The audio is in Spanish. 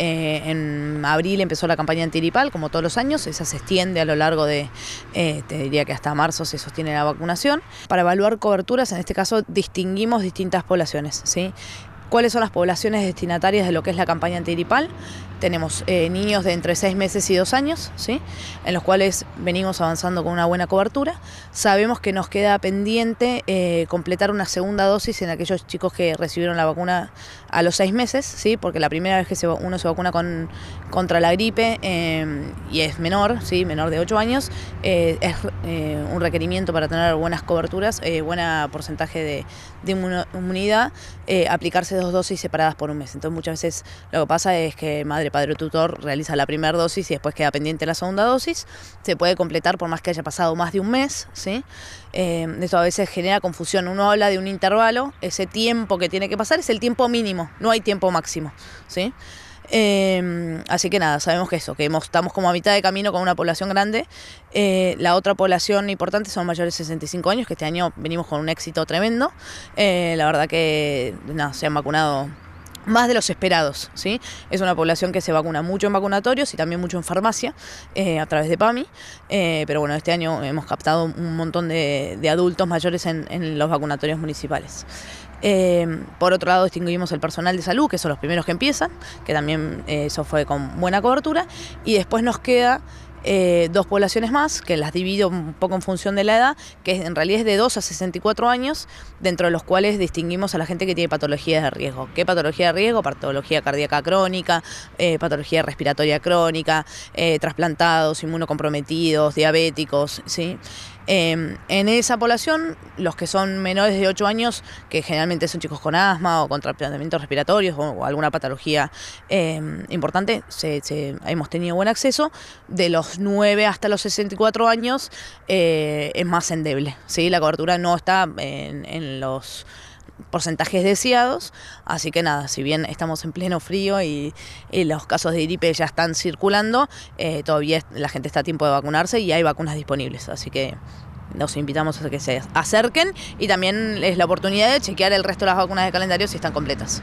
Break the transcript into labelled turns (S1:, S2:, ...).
S1: Eh, en abril empezó la campaña antiripal, como todos los años, esa se extiende a lo largo de, eh, te diría que hasta marzo se sostiene la vacunación. Para evaluar coberturas, en este caso distinguimos distintas poblaciones, ¿sí? cuáles son las poblaciones destinatarias de lo que es la campaña antigripal. Tenemos eh, niños de entre seis meses y dos años, ¿sí? en los cuales venimos avanzando con una buena cobertura. Sabemos que nos queda pendiente eh, completar una segunda dosis en aquellos chicos que recibieron la vacuna a los seis meses, ¿sí? porque la primera vez que se, uno se vacuna con, contra la gripe eh, y es menor, ¿sí? menor de 8 años, eh, es eh, un requerimiento para tener buenas coberturas, eh, buen porcentaje de, inmunidad, eh, aplicarse dos dosis separadas por un mes. Entonces muchas veces lo que pasa es que madre, padre o tutor realiza la primera dosis y después queda pendiente la segunda dosis. Se puede completar por más que haya pasado más de un mes. ¿sí? eso a veces genera confusión. Uno habla de un intervalo, ese tiempo que tiene que pasar es el tiempo mínimo, no hay tiempo máximo. ¿sí? Em, así que nada, sabemos que eso, que estamos como a mitad de camino con una población grande. Eh, la otra población importante son mayores de 65 años, que este año venimos con un éxito tremendo. Eh, la verdad que nada, se han vacunado más de los esperados, ¿sí? Es una población que se vacuna mucho en vacunatorios y también mucho en farmacia eh, a través de PAMI, eh, pero bueno, este año hemos captado un montón de, adultos mayores en, los vacunatorios municipales. Eh, por otro lado, distinguimos el personal de salud, que son los primeros que empiezan, que también eso fue con buena cobertura, y después nos queda eh, dos poblaciones más, que las divido un poco en función de la edad, que en realidad es de 2 a 64 años, dentro de los cuales distinguimos a la gente que tiene patologías de riesgo. ¿Qué patología de riesgo? Patología cardíaca crónica, eh, patología respiratoria crónica, eh, trasplantados, inmunocomprometidos, diabéticos, ¿sí? Em, en esa población, los que son menores de 8 años, que generalmente son chicos con asma o con tratamientos respiratorios o, alguna patología em, importante, se, hemos tenido buen acceso. De los 9 hasta los 64 años eh, es más endeble. ¿sí? La cobertura no está en los porcentajes deseados. Así que nada, si bien estamos en pleno frío y, los casos de gripe ya están circulando, eh, todavía la gente está a tiempo de vacunarse y hay vacunas disponibles. Así que los invitamos a que se acerquen y también es la oportunidad de chequear el resto de las vacunas de calendario si están completas.